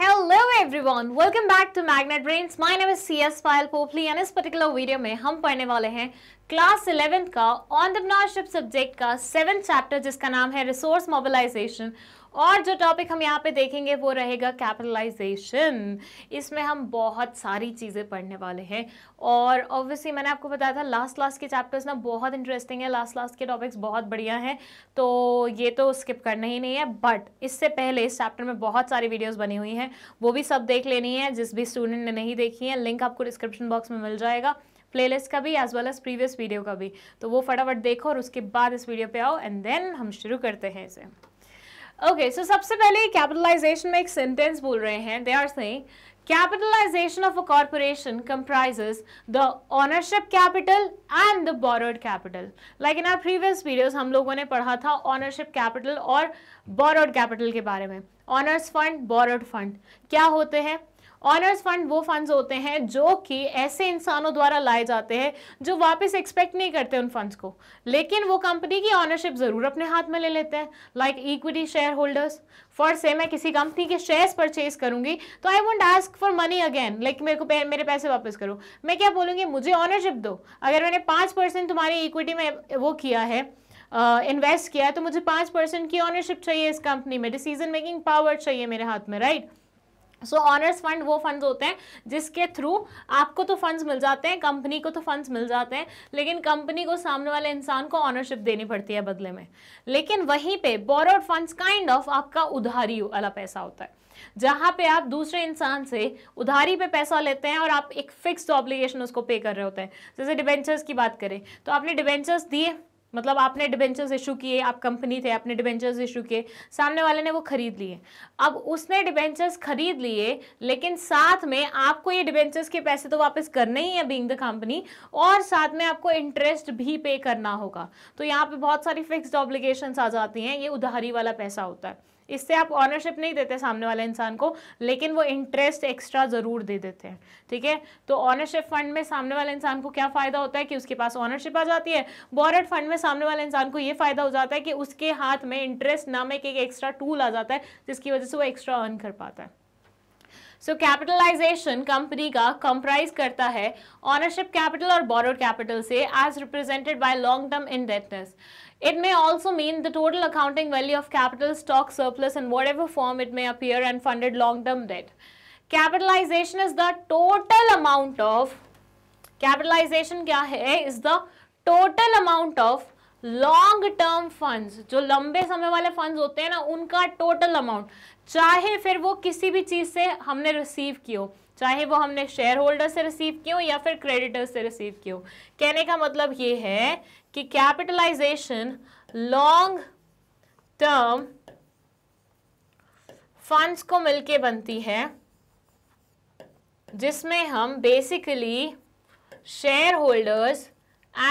Hello everyone welcome back to Magnet Brains my name is S Payal Popli and इस particular video में हम पढ़ने वाले हैं क्लास इलेवेंथ का ऑनटरप्रनरशिप सब्जेक्ट का सेवन चैप्टर जिसका नाम है रिसोर्स मोबिलाइजेशन और जो टॉपिक हम यहाँ पे देखेंगे वो रहेगा कैपिटलाइजेशन इसमें हम बहुत सारी चीज़ें पढ़ने वाले हैं और ऑब्वियसली मैंने आपको बताया था लास्ट लास्ट के चैप्टर्स ना बहुत इंटरेस्टिंग है लास्ट लास्ट के टॉपिक्स बहुत बढ़िया हैं तो ये तो स्किप करना ही नहीं है बट इससे पहले इस चैप्टर में बहुत सारी वीडियोज़ बनी हुई हैं वो भी सब देख लेनी है जिस भी स्टूडेंट ने नहीं देखी है लिंक आपको डिस्क्रिप्शन बॉक्स में मिल जाएगा प्लेलिस्ट का भी as well as previous video का भी तो वो फटाफट देखो और उसके बाद इस वीडियो पे आओ एंड देन हम शुरू करते हैं इसे ओके सो सबसे पहले कैपिटलाइजेशन में एक सेंटेंस बोल रहे हैं they are saying capitalization of a corporation comprises the ownership capital and the borrowed capital like in our previous videos हम लोगों ने पढ़ा था ऑनरशिप कैपिटल और बोरोड कैपिटल के बारे में ऑनर्स फंड बोरोड फंड क्या होते हैं ऑनर्स फंड वो फंड्स होते हैं जो कि ऐसे इंसानों द्वारा लाए जाते हैं जो वापस एक्सपेक्ट नहीं करते उन फंड्स को लेकिन वो कंपनी की ऑनरशिप ज़रूर अपने हाथ में ले लेते हैं like equity share holders for say मैं किसी कंपनी के शेयर्स परचेज करूंगी तो I want ask for money again like मेरे को मेरे पैसे वापस करो मैं क्या बोलूँगी मुझे ऑनरशिप दो अगर मैंने पाँच परसेंट तुम्हारी इक्विटी में वो किया है इन्वेस्ट uh, किया है तो मुझे पाँच परसेंट की ऑनरशिप चाहिए इस कंपनी में डिसीजन मेकिंग पावर चाहिए मेरे हाथ में right right? So owners fund वो फंड्स होते हैं जिसके थ्रू आपको तो फंड्स मिल जाते हैं कंपनी को तो फंड्स मिल जाते हैं लेकिन कंपनी को सामने वाले इंसान को ऑनरशिप देनी पड़ती है बदले में लेकिन वहीं पे बोरोड फंड्स काइंड ऑफ आपका उधारी वाला पैसा होता है जहां पे आप दूसरे इंसान से उधारी पे पैसा लेते हैं और आप एक फिक्स ऑब्लिगेशन उसको पे कर रहे होते हैं जैसे डिबेंचर्स की बात करें तो आपने डिबेंचर्स दिए मतलब आपने डिबेंचर्स इशू किए आप कंपनी थे आपने डिबेंचर्स इशू किए सामने वाले ने वो खरीद लिए अब उसने डिबेंचर्स खरीद लिए लेकिन साथ में आपको ये डिबेंचर्स के पैसे तो वापस करने ही है बींग द कंपनी और साथ में आपको इंटरेस्ट भी पे करना होगा तो यहाँ पे बहुत सारी फिक्स्ड ऑब्लिगेशंस आ जाती हैं ये उधारी वाला पैसा होता है इससे आप ऑनरशिप नहीं देते सामने वाले इंसान को लेकिन वो इंटरेस्ट एक्स्ट्रा ज़रूर दे देते हैं ठीक है तो ऑनरशिप फंड में सामने वाले इंसान को क्या फ़ायदा होता है कि उसके पास ऑनरशिप आ जाती है बॉरड फंड में सामने वाले इंसान को ये फ़ायदा हो जाता है कि उसके हाथ में इंटरेस्ट नामक एक एक्स्ट्रा टूल आ जाता है जिसकी वजह से वो एक्स्ट्रा अर्न कर पाता है सो कैपिटलाइजेशन कंपनी का कंप्राइज करता है ऑनरशिप कैपिटल और बोरोड कैपिटल से as represented by long term in It may also mean the total accounting value of capital, stock, surplus in whatever form it may appear and funded long-term debt. Capitalization is the total amount of, capitalization क्या है? Is the total amount of long term funds जो लंबे समय वाले funds होते हैं ना उनका टोटल अमाउंट चाहे फिर वो किसी भी चीज़ से हमने रिसीव की हो चाहे वो हमने शेयर होल्डर से रिसीव की हो या फिर क्रेडिटर से रिसीव की हो कहने का मतलब ये है कि कैपिटलाइजेशन लॉन्ग टर्म फंड्स को मिलके बनती है जिसमें हम basically share holders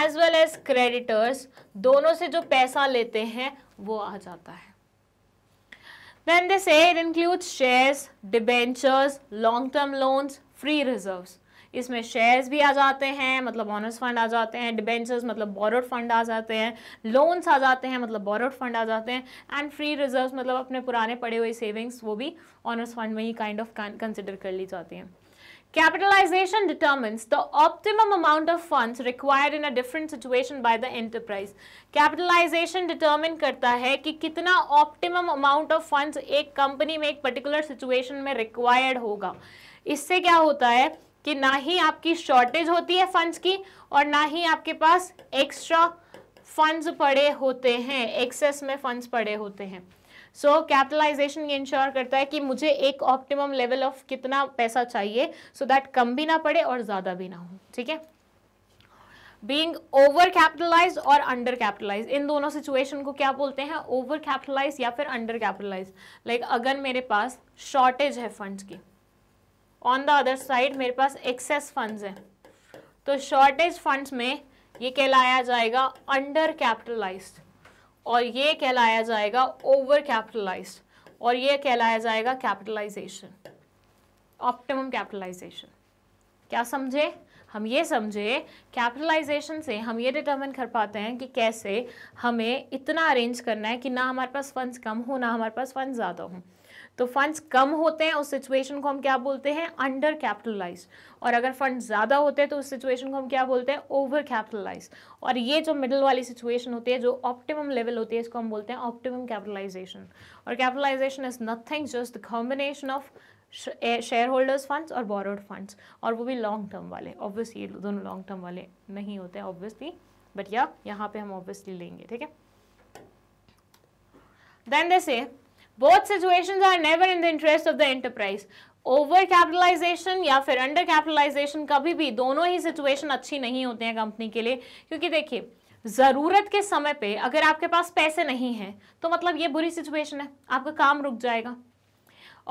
as well as creditors दोनों से जो पैसा लेते हैं वो आ जाता है then they say it includes shares debentures long term loans free reserves इसमें शेयर्स भी आ जाते हैं मतलब ऑनर्स फंड आ जाते हैं डिबेंचर्स मतलब बोरोड फंड आ जाते हैं लोन्स आ जाते हैं मतलब बोरोड फंड आ जाते हैं एंड फ्री रिजर्व मतलब अपने पुराने पड़े हुए सेविंग्स वो भी ऑनर्स फंड में ही काइंड ऑफ कंसिडर कर ली जाती हैं capitalization determines the optimum amount of funds required in a different situation by the enterprise capitalization determine करता है कि कितना ऑप्टिमम अमाउंट ऑफ फंड्स एक कंपनी में एक पर्टिकुलर सिचुएशन में रिक्वायर्ड होगा इससे क्या होता है कि ना ही आपकी शॉर्टेज होती है फंड्स की और ना ही आपके पास एक्स्ट्रा फंड्स पड़े होते हैं एक्सेस में फंड्स पड़े होते हैं सो कैपिटलाइजेशन ये इंश्योर करता है कि मुझे एक ऑप्टिमम लेवल ऑफ कितना पैसा चाहिए सो so दैट कम भी ना पड़े और ज़्यादा भी ना हो ठीक है बींग ओवर कैपिटलाइज और अंडर कैपिटलाइज इन दोनों सिचुएशन को क्या बोलते हैं ओवर कैपिटलाइज या फिर अंडर कैपिटलाइज लाइक अगर मेरे पास शॉर्टेज है फंड्स की ऑन द अदर साइड मेरे पास एक्सेस फंड है तो शॉर्टेज फंड में ये कहलाया जाएगा अंडर कैपिटलाइज और ये कहलाया जाएगा ओवर कैपिटलाइज और ये कहलाया जाएगा कैपिटलाइजेशन ऑप्टिमम कैपिटलाइजेशन क्या समझे हम ये समझे कैपिटलाइजेशन से हम ये डिटर्मिन कर पाते हैं कि कैसे हमें इतना अरेंज करना है कि ना हमारे पास फंड्स कम हो ना हमारे पास फंड ज़्यादा हों तो फंड्स कम होते हैं उस सिचुएशन को हम क्या बोलते हैं अंडर कैपिटलाइज और अगर फंड ज़्यादा होते हैं तो उस सिचुएशन को हम क्या बोलते हैं ओवर कैपिटलाइज और ये जो मिडिल वाली सिचुएशन होती है जो ऑप्टिमम लेवल होती है इसको हम बोलते हैं ऑप्टिमम कैपिटलाइजेशन और capitalization is nothing just the combination of share holders funds और बोरोड फंड्स और वो भी लॉन्ग टर्म वाले ऑब्वियसली ये दोनों लॉन्ग टर्म वाले नहीं होते ऑब्वियसली बट या यहाँ पे हम ऑब्वियसली लेंगे ठीक है then they say both situation are never in the interest of the enterprise over capitalization या फिर अंडर कैपिटलाइजेशन कभी भी दोनों ही सिचुएशन अच्छी नहीं होते हैं कंपनी के लिए क्योंकि देखिए ज़रूरत के समय पे अगर आपके पास पैसे नहीं हैं तो मतलब ये बुरी सिचुएशन है आपका काम रुक जाएगा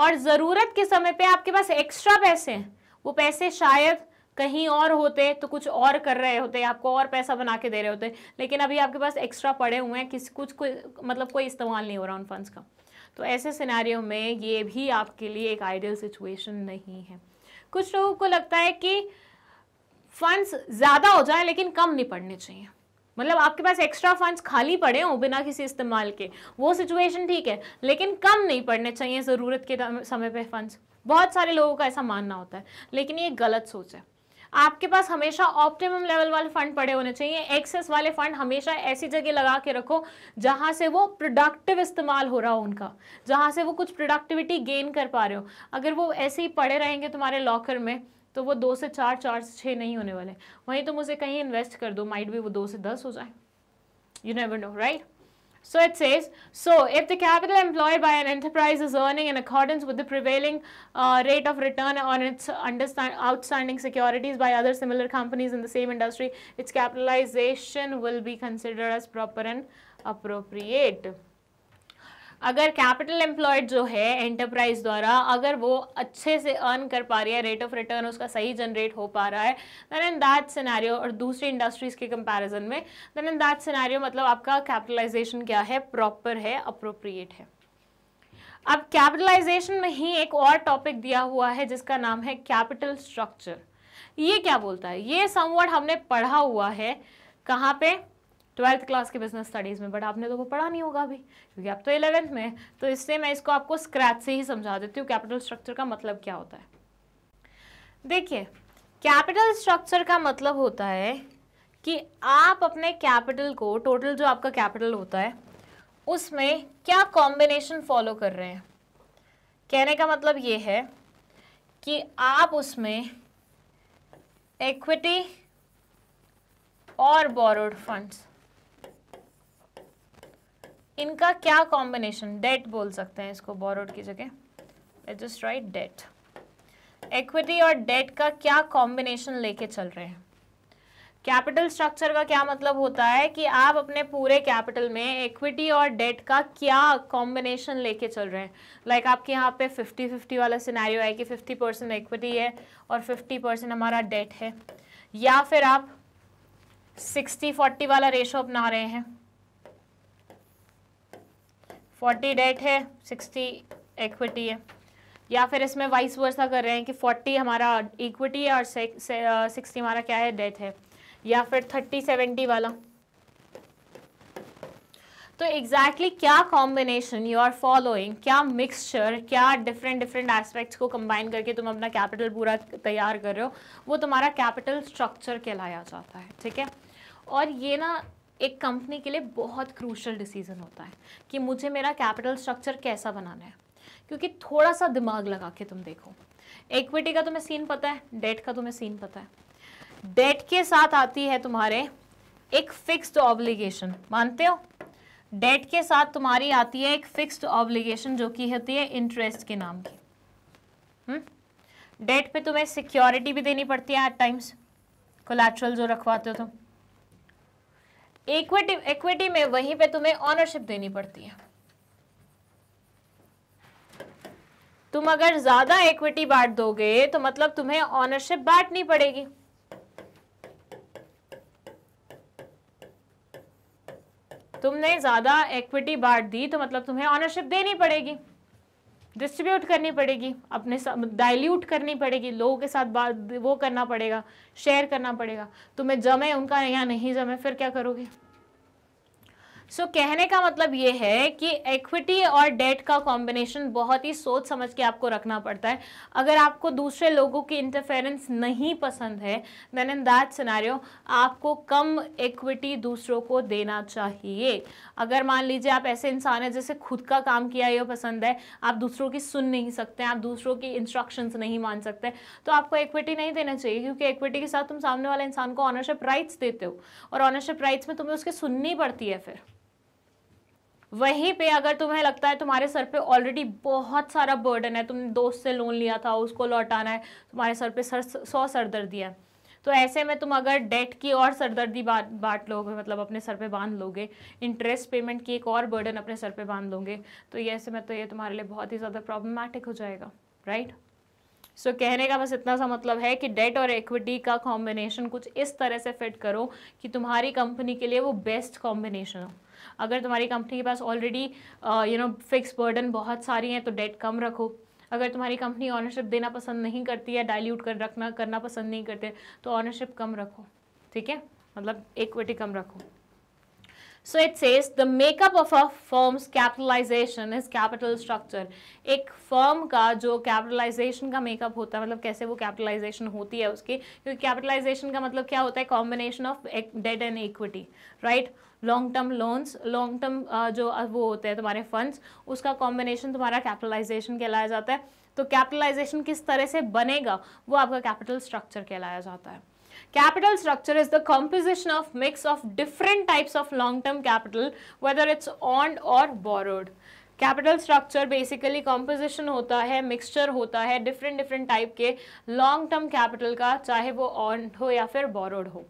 और ज़रूरत के समय पे आपके पास एक्स्ट्रा पैसे हैं वो पैसे शायद कहीं और होते तो कुछ और कर रहे होते आपको और पैसा बना के दे रहे होते लेकिन अभी आपके पास एक्स्ट्रा पड़े हुए हैं किसी कुछ कोई मतलब कोई इस्तेमाल नहीं हो रहा उन फंड्स का तो ऐसे सिनारी में ये भी आपके लिए एक आइडियल सिचुएशन नहीं है कुछ लोगों को लगता है कि फंड्स ज़्यादा हो जाए लेकिन कम नहीं पड़ने चाहिए मतलब आपके पास एक्स्ट्रा फंड्स खाली पड़े हों बिना किसी इस्तेमाल के वो सिचुएशन ठीक है लेकिन कम नहीं पड़ने चाहिए ज़रूरत के समय पे फंड्स बहुत सारे लोगों का ऐसा मानना होता है लेकिन ये गलत सोच है आपके पास हमेशा ऑप्टिमम लेवल वाले फंड पड़े होने चाहिए एक्सेस वाले फंड हमेशा ऐसी जगह लगा के रखो जहाँ से वो प्रोडक्टिव इस्तेमाल हो रहा हो उनका जहाँ से वो कुछ प्रोडक्टिविटी गेन कर पा रहे हो अगर वो ऐसे ही पड़े रहेंगे तुम्हारे लॉकर में तो वो दो से चार चार से छः नहीं होने वाले वहीं तुम उसे कहीं इन्वेस्ट कर दो माइड भी वो दो से दस हो जाए you never know right So it says, so if the capital employed by an enterprise is earning in accordance with the prevailing uh, rate of return on its outstanding securities by other similar companies in the same industry, its capitalization will be considered as proper and appropriate. अगर capital employed जो है enterprise द्वारा अगर वो अच्छे से earn कर पा रही है रेट ऑफ रिटर्न उसका सही जनरेट हो पा रहा है देन इन दैट सिनारियो और दूसरी इंडस्ट्रीज़ के कंपैरिजन में देन इन दैट सिनारियो मतलब आपका कैपिटलाइजेशन क्या है प्रॉपर है अप्रोप्रिएट है अब कैपिटलाइजेशन में ही एक और टॉपिक दिया हुआ है जिसका नाम है कैपिटल स्ट्रक्चर ये क्या बोलता है ये समवर्ड हमने पढ़ा हुआ है कहाँ पे ट्वेल्थ क्लास के बिजनेस स्टडीज़ में बट आपने तो वो पढ़ा नहीं होगा अभी क्योंकि आप तो इलेवेंथ में तो इससे मैं इसको आपको स्क्रैच से ही समझा देती हूँ कैपिटल स्ट्रक्चर का मतलब क्या होता है देखिए कैपिटल स्ट्रक्चर का मतलब होता है कि आप अपने कैपिटल को टोटल जो आपका कैपिटल होता है उसमें क्या कॉम्बिनेशन फॉलो कर रहे हैं कहने का मतलब ये है कि आप उसमें इक्विटी और बोरोड फंड्स इनका क्या कॉम्बिनेशन डेट बोल सकते हैं इसको बोरोड की जगह जस्ट राइट डेट इक्विटी और डेट का क्या कॉम्बिनेशन लेके चल रहे हैं कैपिटल स्ट्रक्चर का क्या मतलब होता है कि आप अपने पूरे कैपिटल में इक्विटी और डेट का क्या कॉम्बिनेशन लेके चल रहे हैं लाइक like आपके यहाँ पे 50 50 वाला सिनेरियो है कि 50 परसेंट इक्विटी है और 50 परसेंट हमारा डेट है या फिर आप 60 40 वाला रेशो अपना रहे हैं फोर्टी डेट है सिक्सटी एक्विटी है या फिर इसमें वाइस वर्सा कर रहे हैं कि फोर्टी हमारा इक्विटी है और सिक्सटी हमारा क्या है डेट है या फिर थर्टी सेवेंटी वाला तो एग्जैक्टली exactly क्या कॉम्बिनेशन यू आर फॉलोइंग क्या मिक्सचर क्या डिफरेंट डिफरेंट एस्पेक्ट्स को कंबाइन करके तुम अपना कैपिटल पूरा तैयार कर रहे हो वो तुम्हारा कैपिटल स्ट्रक्चर कहलाया जाता है ठीक है और ये ना एक कंपनी के लिए बहुत क्रूशल डिसीजन होता है कि मुझे मेरा कैपिटल स्ट्रक्चर कैसा बनाना है क्योंकि थोड़ा सा दिमाग लगा के तुम देखो इक्विटी का तुम्हें सीन पता है डेट का तुम्हें सीन पता है डेट के साथ आती है तुम्हारे एक फिक्स्ड ऑब्लिगेशन मानते हो डेट के साथ तुम्हारी आती है एक फिक्स्ड ऑब्लिगेशन जो कि होती है इंटरेस्ट के नाम की डेट हम्म? पे तुम्हें सिक्योरिटी भी देनी पड़ती है एट टाइम्स कोलेट्रल जो रखवाते हो तुम इक्विटी इक्विटी में वहीं पे तुम्हें ऑनरशिप देनी पड़ती है तुम अगर ज्यादा इक्विटी बांट दोगे तो मतलब तुम्हें ऑनरशिप बांटनी पड़ेगी तुमने ज्यादा इक्विटी बांट दी तो मतलब तुम्हें ऑनरशिप देनी पड़ेगी डिस्ट्रीब्यूट करनी पड़ेगी अपने डाइल्यूट करनी पड़ेगी लोगों के साथ बात वो करना पड़ेगा शेयर करना पड़ेगा तुम्हें तो जमे उनका यहाँ नहीं जमे फिर क्या करोगे सो so, कहने का मतलब ये है कि एक्विटी और डेट का कॉम्बिनेशन बहुत ही सोच समझ के आपको रखना पड़ता है अगर आपको दूसरे लोगों की इंटरफेरेंस नहीं पसंद है देन इन दैट सिनारियो आपको कम एक्विटी दूसरों को देना चाहिए अगर मान लीजिए आप ऐसे इंसान हैं जैसे खुद का काम किया ये पसंद है आप दूसरों की सुन नहीं सकते आप दूसरों की इंस्ट्रक्शंस नहीं मान सकते तो आपको एक्विटी नहीं देना चाहिए क्योंकि एक्विटी के साथ तुम सामने वाले इंसान को ऑनरशिप राइट्स देते हो और ऑनरशिप राइट्स में तुम्हें उसकी सुननी पड़ती है फिर वहीं पे अगर तुम्हें लगता है तुम्हारे सर पे ऑलरेडी बहुत सारा बर्डन है तुमने दोस्त से लोन लिया था उसको लौटाना है तुम्हारे सर पे सर सौ सरदर्दी है तो ऐसे में तुम अगर डेट की और सरदर्दी बांट बांट लोगे मतलब अपने सर पे बांध लोगे इंटरेस्ट पेमेंट की एक और बर्डन अपने सर पे बांध लोगे तो ये ऐसे में तो ये तुम्हारे लिए बहुत ही ज़्यादा प्रॉब्लमैटिक हो जाएगा राइट सो so, कहने का बस इतना सा मतलब है कि डेट और इक्विटी का कॉम्बिनेशन कुछ इस तरह से फिट करो कि तुम्हारी कंपनी के लिए वो बेस्ट कॉम्बिनेशन हो अगर तुम्हारी कंपनी के पास already you know fix burden बहुत सारी हैं तो डेट कम रखो अगर तुम्हारी कंपनी ऑनरशिप देना पसंद नहीं करती है डाइल्यूट कर रखना करना पसंद नहीं करते तो ऑनरशिप कम रखो ठीक है मतलब इक्विटी कम रखो so it says the makeup of a firm's capitalization is capital structure एक फर्म का जो कैपिटलाइजेशन का मेकअप होता है मतलब कैसे वो कैपिटलाइजेशन होती है उसकी क्योंकि कैपिटलाइजेशन का मतलब क्या होता है combination of debt and equity right long term loans long term जो uh, वो होते हैं तुम्हारे फंड्स उसका कॉम्बिनेशन तुम्हारा कैपिटलाइजेशन कहलाया जाता है तो कैपिटलाइजेशन किस तरह से बनेगा वो आपका कैपिटल स्ट्रक्चर कहलाया जाता है capital structure is the composition of mix of different types of long term capital whether it's own और borrowed capital structure basically composition होता है मिक्सचर होता है डिफरेंट डिफरेंट टाइप के लॉन्ग टर्म कैपिटल का चाहे वो ऑन हो या फिर बोरोड हो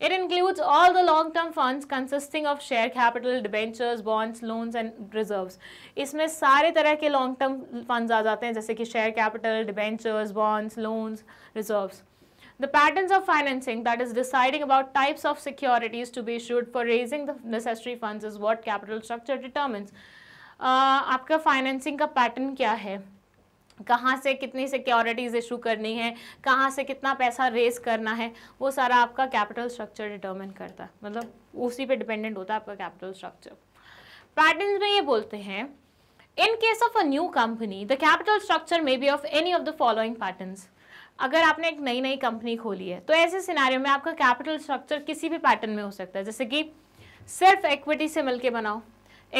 It includes all the long-term funds consisting of share capital, debentures, bonds, loans and reserves. इसमें सारे तरह के long term funds आ जाते हैं जैसे कि share capital, debentures, bonds, loans, reserves. The patterns of financing that is deciding about types of securities to be issued for raising the necessary funds is what capital structure determines. Uh, आपका financing का pattern क्या है? कहाँ से कितनी securities issue करनी है कहाँ से कितना पैसा रेस करना है वो सारा आपका कैपिटल स्ट्रक्चर डिटर्मिन करता है मतलब उसी पे डिपेंडेंट होता है आपका कैपिटल स्ट्रक्चर पैटर्न में ये बोलते हैं in case of a new company the capital structure may be of any of the following patterns अगर आपने एक नई नई कंपनी खोली है तो ऐसे सिनारियों में आपका कैपिटल स्ट्रक्चर किसी भी पैटर्न में हो सकता है जैसे कि सिर्फ इक्विटी से मिलकर बनाओ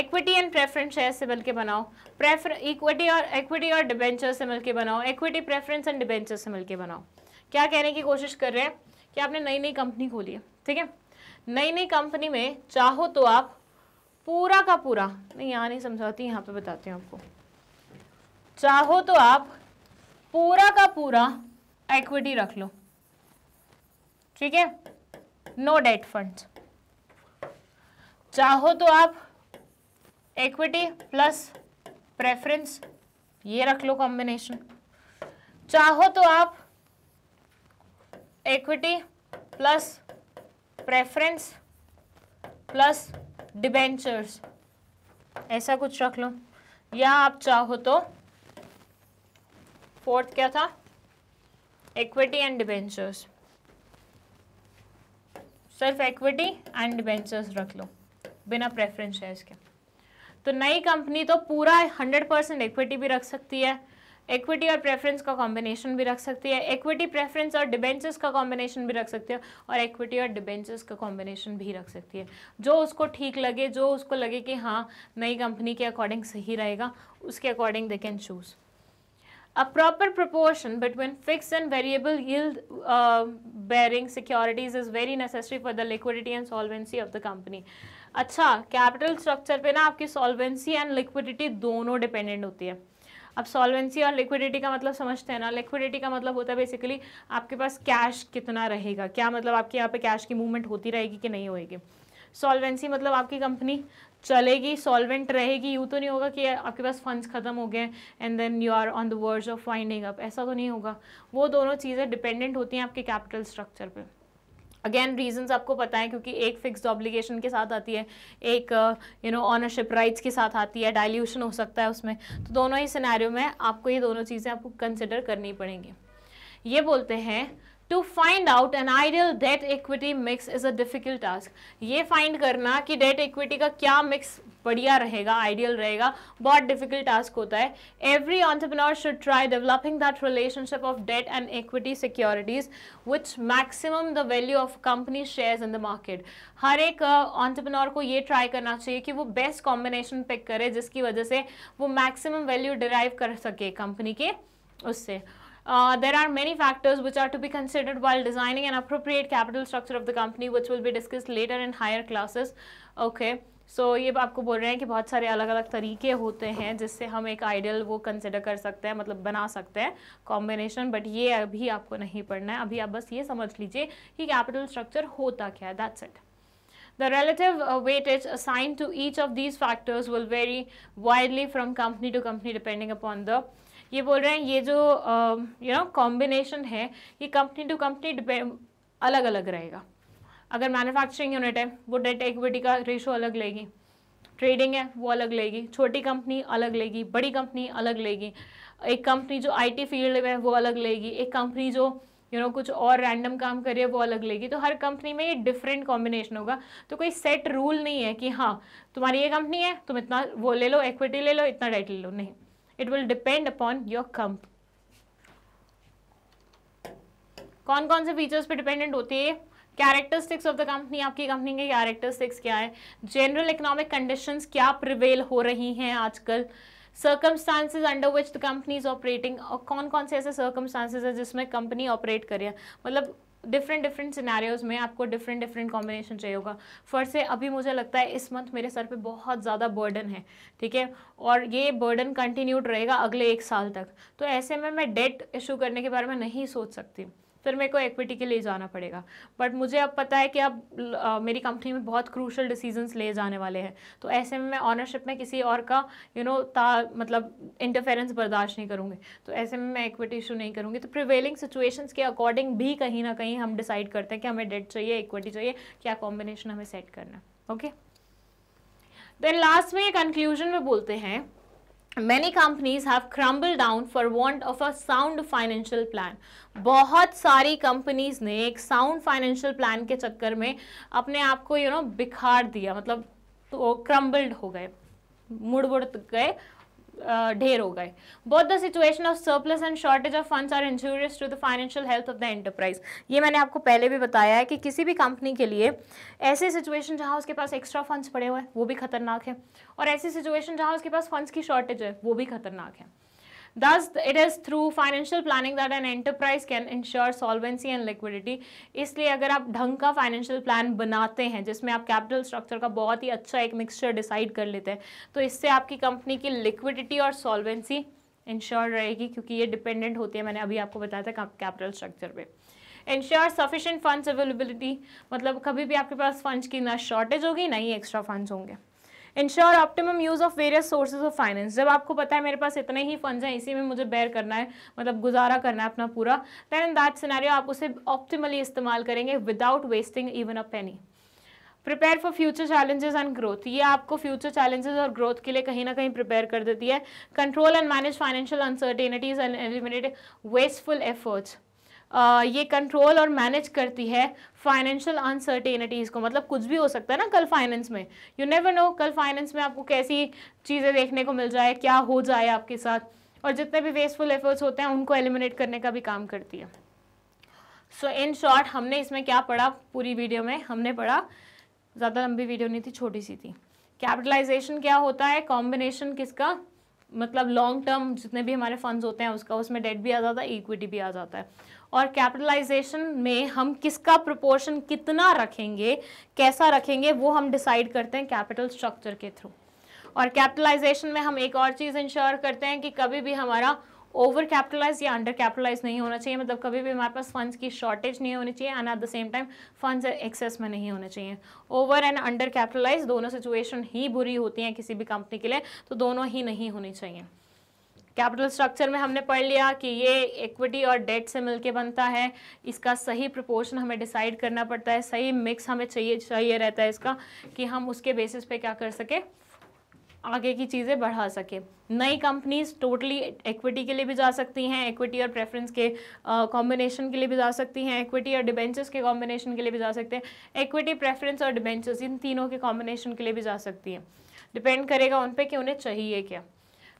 इक्विटी एंड प्रेफरेंस शेयर से मिलकर बनाओ प्रेफर इक्विटी और इक्विटी और डिबेंचर से मिलकर बनाओ इक्विटी प्रेफरेंस एंड डिबेंचर से मिलकर बनाओ क्या कहने की कोशिश कर रहे हैं कि आपने नई नई कंपनी खोली है ठीक है नई नई कंपनी में चाहो तो आप पूरा का पूरा नहीं यहाँ नहीं समझाती यहाँ पे बताती हूँ आपको चाहो तो आप पूरा का पूरा इक्विटी रख लो ठीक है नो डेट फंड चाहो तो आप इक्विटी प्लस प्रेफरेंस ये रख लो कॉम्बिनेशन चाहो तो आप equity plus preference plus debentures ऐसा कुछ रख लो या आप चाहो तो फोर्थ क्या था इक्विटी एंड डिबेंचर्स सिर्फ इक्विटी एंड डिबेंचर्स रख लो बिना प्रेफरेंस शेयर्स के तो नई कंपनी तो पूरा हंड्रेड परसेंट इक्विटी भी रख सकती है इक्विटी और प्रेफरेंस का कॉम्बिनेशन भी रख सकती है इक्विटी प्रेफरेंस और डिबेंचर्स का कॉम्बिनेशन भी रख सकती है और इक्विटी और डिबेंचर्स का कॉम्बिनेशन भी रख सकती है जो उसको ठीक लगे जो उसको लगे कि हाँ नई कंपनी के अकॉर्डिंग सही रहेगा उसके according they can choose a proper proportion between fix and variable yield bearing securities is very necessary for the liquidity and and of the company अच्छा कैपिटल स्ट्रक्चर पे ना आपकी सॉल्वेंसी एंड लिक्विडिटी दोनों dependent होती है अब solvency और liquidity का मतलब समझते हैं ना लिक्विडिटी का मतलब होता है बेसिकली आपके पास कैश कितना रहेगा क्या मतलब आपके यहाँ पे कैश की मूवमेंट होती रहेगी कि नहीं होएगी सॉल्वेंसी मतलब आपकी कंपनी चलेगी सॉल्वेंट रहेगी यूँ तो नहीं होगा कि आपके पास फंड्स खत्म हो गए and then you are on the words of finding up ऐसा तो नहीं होगा वो दोनों चीज़ें डिपेंडेंट होती हैं आपके कैपिटल स्ट्रक्चर पर अगेन रीजंस आपको पता है क्योंकि एक फिक्स्ड ऑब्लिगेशन के साथ आती है एक यू नो ऑनरशिप राइट्स के साथ आती है डाइल्यूशन हो सकता है उसमें तो दोनों ही सिनेरियो में आपको ये दोनों चीज़ें आपको कंसिडर करनी पड़ेंगी ये बोलते हैं to find out an ideal debt equity mix is a difficult task ये फाइंड करना कि डेट इक्विटी का क्या मिक्स बढ़िया रहेगा आइडियल रहेगा बहुत डिफिकल्ट टास्क होता है every entrepreneur should try developing that relationship of debt and equity securities which maximum the value of company shares in the market हर एक ऑन्टरप्रनोर uh, को ये ट्राई करना चाहिए कि वो बेस्ट कॉम्बिनेशन पिक करे जिसकी वजह से वो मैक्सिमम वैल्यू डिराइव कर सके कंपनी के उससे Uh, there are many factors which are to be considered while designing an appropriate capital structure of the company which will be discussed later in higher classes. Okay. So so, ये आपको बोल रहे हैं कि बहुत सारे अलग अलग तरीके होते हैं जिससे हम एक आइडियल वो कंसिडर कर सकते हैं मतलब बना सकते हैं कॉम्बिनेशन बट ये अभी आपको नहीं पढ़ना है अभी आप बस ये समझ लीजिए कि कैपिटल स्ट्रक्चर होता क्या है that's it The relative uh, weightage assigned to each of these factors will vary widely from company to company depending upon ये बोल रहे हैं ये जो यू नो कॉम्बिनेशन है ये कंपनी टू कंपनी अलग अलग रहेगा अगर मैन्युफैक्चरिंग यूनिट है वो डेट इक्विटी का रेशो अलग लेगी ट्रेडिंग है वो अलग लेगी छोटी कंपनी अलग लेगी बड़ी कंपनी अलग लेगी एक कंपनी जो आईटी फील्ड में है वो अलग लेगी एक कंपनी जो यू you नो know, कुछ और रैंडम काम है वो अलग लेगी तो हर कंपनी में ये डिफरेंट कॉम्बिनेशन होगा तो कोई सेट रूल नहीं है कि हाँ तुम्हारी ये कंपनी है तुम इतना वो ले लो इक्विटी ले लो इतना डेट ले लो नहीं it will depend upon your comp कौन कौन से फीचर्स पे डिपेंडेंट होते हैं कैरेक्टरिस्टिक्स ऑफ द कंपनी आपकी कंपनी के कैरेक्टरिस्टिक्स क्या है जनरल इकोनॉमिक कंडीशंस क्या प्रिवेल हो रही हैं आजकल circumstances under which the company is operating और कौन कौन से ऐसे सर्कमस्टांसिस हैं जिसमें कंपनी ऑपरेट करे मतलब डिफरेंट डिफरेंट सिनारियोज में आपको डिफरेंट डिफरेंट कॉम्बिनेशन चाहिए होगा फर्स्ट से अभी मुझे लगता है इस मंथ मेरे सर पे बहुत ज़्यादा बर्डन है ठीक है और ये बर्डन कंटिन्यूड रहेगा अगले एक साल तक तो ऐसे में मैं डेट इशू करने के बारे में नहीं सोच सकती फिर मेरे को एक्विटी के लिए जाना पड़ेगा बट मुझे अब पता है कि अब आ, मेरी कंपनी में बहुत क्रूशल डिसीजंस लिए जाने वाले हैं तो ऐसे में मैं ऑनरशिप में किसी और का यू you नो know, ता मतलब इंटरफेरेंस बर्दाश्त नहीं करूँगी तो ऐसे में मैं इक्विटी इशू नहीं करूँगी तो प्रिवेलिंग सिचुएशंस के अकॉर्डिंग भी कहीं ना कहीं हम डिसाइड करते हैं कि हमें डेट चाहिए इक्विटी चाहिए क्या कॉम्बिनेशन हमें सेट करना है ओके देन लास्ट में ये कंक्लूजन में बोलते हैं many companies have crumbled down for want of a sound financial plan बहुत सारी कंपनीज ने एक साउंड फाइनेंशियल प्लान के चक्कर में अपने आप को यू you नो know, बिखार दिया मतलब तो क्रम्बल्ड हो गए मुड़ मुड़ गए ढेर हो गए both the situation of surplus and shortage of funds are injurious to the financial health of the enterprise ये मैंने आपको पहले भी बताया है कि किसी भी कंपनी के लिए ऐसी सिचुएशन जहाँ उसके पास एक्स्ट्रा फंड्स पड़े हुए हैं वो भी खतरनाक है और ऐसी सिचुएशन जहाँ उसके पास फंड्स की शॉर्टेज है वो भी खतरनाक है Thus, it is through financial planning that an enterprise can ensure solvency and liquidity. इसलिए अगर आप ढंग का financial plan बनाते हैं जिसमें आप capital structure का बहुत ही अच्छा एक mixture decide कर लेते हैं तो इससे आपकी कंपनी की liquidity और solvency इंश्योर रहेगी क्योंकि ये डिपेंडेंट होती है मैंने अभी आपको बताया था कैपिटल स्ट्रक्चर पे इंश्योर सफिशेंट फंड्स अवेलेबिलिटी मतलब कभी भी आपके पास फंड्स की ना शॉर्टेज होगी ना ही एक्स्ट्रा फंड्स होंगे ensure optimum use of various sources of finance जब आपको पता है मेरे पास इतने ही फंड्स हैं इसी में मुझे बेयर करना है मतलब गुजारा करना है अपना पूरा दैन इन दैट सिनारी आप उसे ऑप्टिमली इस्तेमाल करेंगे without wasting even a penny prepare for future challenges and growth ये आपको फ्यूचर चैलेंजेस और ग्रोथ के लिए कहीं ना कहीं प्रिपेयर कर देती है control and manage financial uncertainties and eliminate wasteful efforts ये कंट्रोल और मैनेज करती है फाइनेंशियल अनसर्टेनिटीज़ को मतलब कुछ भी हो सकता है ना कल फाइनेंस में यू नेवर नो कल फाइनेंस में आपको कैसी चीज़ें देखने को मिल जाए क्या हो जाए आपके साथ और जितने भी वेस्टफुल एफर्ट्स होते हैं उनको एलिमिनेट करने का भी काम करती है सो इन शॉर्ट हमने इसमें क्या पढ़ा पूरी वीडियो में हमने पढ़ा ज़्यादा लंबी वीडियो नहीं थी छोटी सी थी कैपिटलाइजेशन क्या होता है कॉम्बिनेशन किसका मतलब लॉन्ग टर्म जितने भी हमारे फंड्स होते हैं उसका उसमें डेट भी आ जाता है इक्विटी भी आ जाता है और कैपिटलाइजेशन में हम किसका प्रोपोर्शन कितना रखेंगे कैसा रखेंगे वो हम डिसाइड करते हैं कैपिटल स्ट्रक्चर के थ्रू और कैपिटलाइजेशन में हम एक और चीज़ इंश्योर करते हैं कि कभी भी हमारा ओवर कैपिटलाइज या अंडर कैपिटलाइज नहीं होना चाहिए मतलब कभी भी हमारे पास फंड्स की शॉर्टेज नहीं होनी चाहिए and at the same time funds excess में नहीं होने चाहिए ओवर एंड अंडर कैपिटलाइज दोनों सिचुएशन ही बुरी होती हैं किसी भी कंपनी के लिए तो दोनों ही नहीं होनी चाहिए कैपिटल स्ट्रक्चर में हमने पढ़ लिया कि ये इक्विटी और डेट से मिलके बनता है इसका सही प्रपोर्शन हमें डिसाइड करना पड़ता है सही मिक्स हमें चाहिए चाहिए रहता है इसका कि हम उसके बेसिस पे क्या कर सके आगे की चीज़ें बढ़ा सके नई कंपनीज टोटली इक्विटी के लिए भी जा सकती हैं इक्विटी और प्रेफरेंस के कॉम्बिनेशन के लिए भी जा सकती हैं इक्विटी और डिबेंचर्स के कॉम्बिनेशन के लिए भी जा सकते हैं इक्विटी प्रेफरेंस और डिबेंचर्स इन तीनों के कॉम्बिनेशन के लिए भी जा सकती हैं डिपेंड करेगा उन पर कि उन्हें चाहिए क्या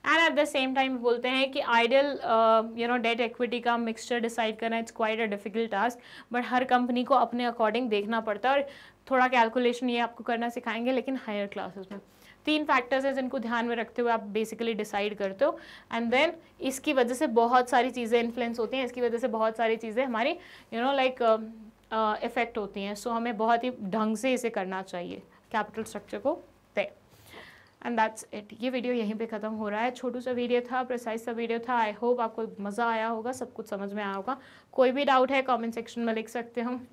and at the same time बोलते हैं कि ideal you know debt equity का मिक्सचर डिसाइड करना it's quite a difficult task but हर कंपनी को अपने अकॉर्डिंग देखना पड़ता है और थोड़ा कैलकुलेशन ये आपको करना सिखाएंगे लेकिन हायर क्लासेस में तीन फैक्टर्स हैं जिनको ध्यान में रखते हुए आप बेसिकली डिसाइड करते हो एंड देन इसकी वजह से बहुत सारी चीज़ें इन्फ्लुएंस होती हैं इसकी वजह से बहुत सारी चीज़ें हमारी यू नो लाइक इफ़ेक्ट होती हैं सो so, हमें बहुत ही ढंग से इसे करना चाहिए कैपिटल स्ट्रक्चर को तय एंड दैट्स इट ये वीडियो यहीं पे ख़त्म हो रहा है छोटू सा वीडियो था प्रिसाइज सा वीडियो था आई होप आपको मज़ा आया होगा सब कुछ समझ में आया होगा कोई भी डाउट है कमेंट सेक्शन में लिख सकते हम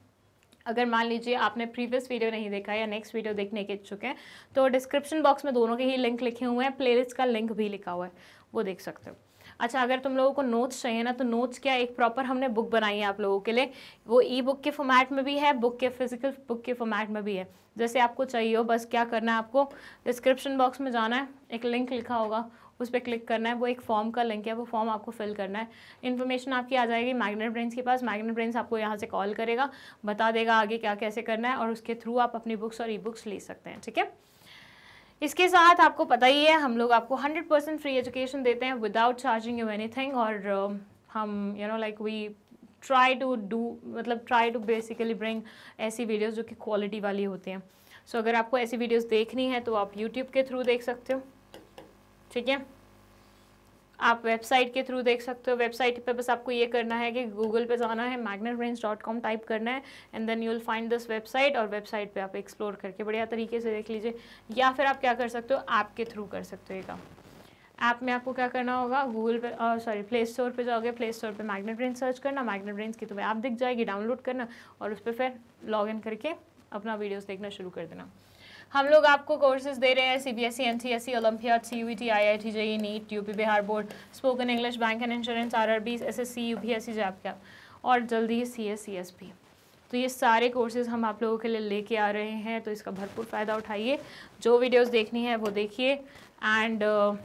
अगर मान लीजिए आपने प्रीवियस वीडियो नहीं देखा या नेक्स्ट वीडियो देखने के इच्छुक हैं तो डिस्क्रिप्शन बॉक्स में दोनों के ही लिंक लिखे हुए हैं प्लेलिस्ट का लिंक भी लिखा हुआ है वो देख सकते हो अच्छा अगर तुम लोगों को नोट्स चाहिए ना तो नोट्स क्या एक प्रॉपर हमने बुक बनाई है आप लोगों के लिए वो ई बुक के फॉर्मेट में भी है बुक के फिजिकल बुक के फॉर्मेट में भी है जैसे आपको चाहिए हो बस क्या करना है आपको डिस्क्रिप्शन बॉक्स में जाना है एक लिंक लिखा होगा उस पर क्लिक करना है वो एक फॉर्म का लिंक है वो फॉर्म आपको फिल करना है इन्फॉर्मेशन आपकी आ जाएगी मैग्नेट ब्रेंस के पास मैग्नेट ब्रेंस आपको यहाँ से कॉल करेगा बता देगा आगे क्या कैसे करना है और उसके थ्रू आप अपनी बुक्स और ई बुक्स ले सकते हैं ठीक है इसके साथ आपको पता ही है हम लोग आपको 100 परसेंट फ्री एजुकेशन देते हैं विदाउट चार्जिंग यू एनीथिंग और um, हम you know like we try to do मतलब ट्राई टू बेसिकली ब्रिंग ऐसी वीडियोस जो कि क्वालिटी वाली होती हैं सो so, अगर आपको ऐसी वीडियोस देखनी है तो आप यूट्यूब के थ्रू देख सकते हो ठीक है आप वेबसाइट के थ्रू देख सकते हो वेबसाइट पे बस आपको ये करना है कि गूगल पे जाना है Magnet Brains dot com type करना है and then you will find this website और वेबसाइट पे आप एक्सप्लोर करके बढ़िया तरीके से देख लीजिए या फिर आप क्या कर सकते हो ऐप के थ्रू कर सकते हो ये काम ऐप में आपको क्या करना होगा गूगल पे सॉरी प्ले स्टोर पर जाओगे प्ले स्टोर पर मैगनेट ब्रेन सर्च करना मैगनेट ब्रेन की तुम्हें तो ऐप दिख जाएगी डाउनलोड करना और उस पर फिर लॉग इन करके अपना वीडियोज़ देखना शुरू कर देना हम लोग आपको कोर्सेज दे रहे हैं C B S E N C S C olympiad C U T I I T JEE NEET UP Bihar board spoken English bank and insurance R R B S S C U P S C जैप कैप और जल्दी ही C S C S P तो ये सारे courses हम आप लोगों के लिए लेके आ रहे हैं तो इसका भरपूर फ़ायदा उठाइए जो वीडियोस देखनी है वो देखिए एंड uh,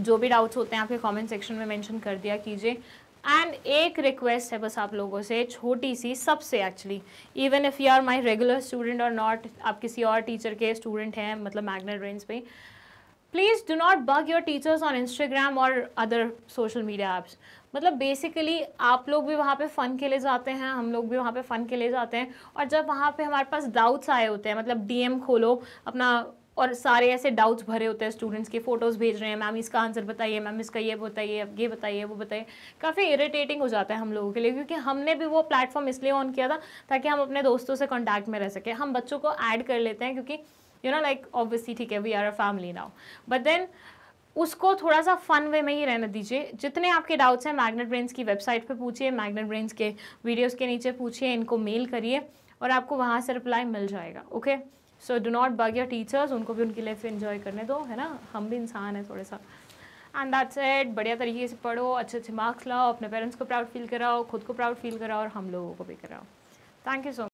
जो भी डाउट्स होते हैं आपके कमेंट सेक्शन में मेंशन कर दिया कीजिए एंड एक रिक्वेस्ट है बस आप लोगों से छोटी सी सबसे actually even if you are my regular student और नॉट आप किसी और टीचर के स्टूडेंट हैं मतलब मैग्नेट रेंज पे please do not bug your teachers on Instagram और अदर सोशल मीडिया ऐप्स मतलब बेसिकली आप लोग भी वहाँ पे फ़न के लिए जाते हैं हम लोग भी वहाँ पे फ़न के लिए जाते हैं और जब वहाँ पे हमारे पास डाउट्स आए होते हैं मतलब डीएम खोलो अपना और सारे ऐसे डाउट्स भरे होते हैं स्टूडेंट्स के फ़ोटोज़ भेज रहे हैं मैम इसका आंसर बताइए मैम इसका ये बताइए ये बताइए वो बताइए काफ़ी इरीटेटिंग हो जाता है हम लोगों के लिए क्योंकि हमने भी वो प्लेटफॉर्म इसलिए ऑन किया था ताकि हम अपने दोस्तों से कॉन्टैक्ट में रह सकें हम बच्चों को ऐड कर लेते हैं क्योंकि यू नो लाइक ऑब्वियसली ठीक है we are a family now but then उसको थोड़ा सा फन वे में ही रहने दीजिए जितने आपके डाउट्स हैं मैग्नेट ब्रेन्स की वेबसाइट पे पूछिए मैग्नेट ब्रेन्स के वीडियोस के नीचे पूछिए इनको मेल करिए और आपको वहाँ से रिप्लाई मिल जाएगा okay okay? So do not bug your teachers उनको भी उनकी लाइफ इन्जॉय करने दो है ना हम भी इंसान हैं थोड़े सा एंड दैट सेट बढ़िया तरीके से पढ़ो अच्छे अच्छे मार्क्स लाओ अपने पेरेंट्स को प्राउड फील कराओ खुद को प्राउड फील कराओ और हम लोगों को भी कराओ थैंक यू सो मच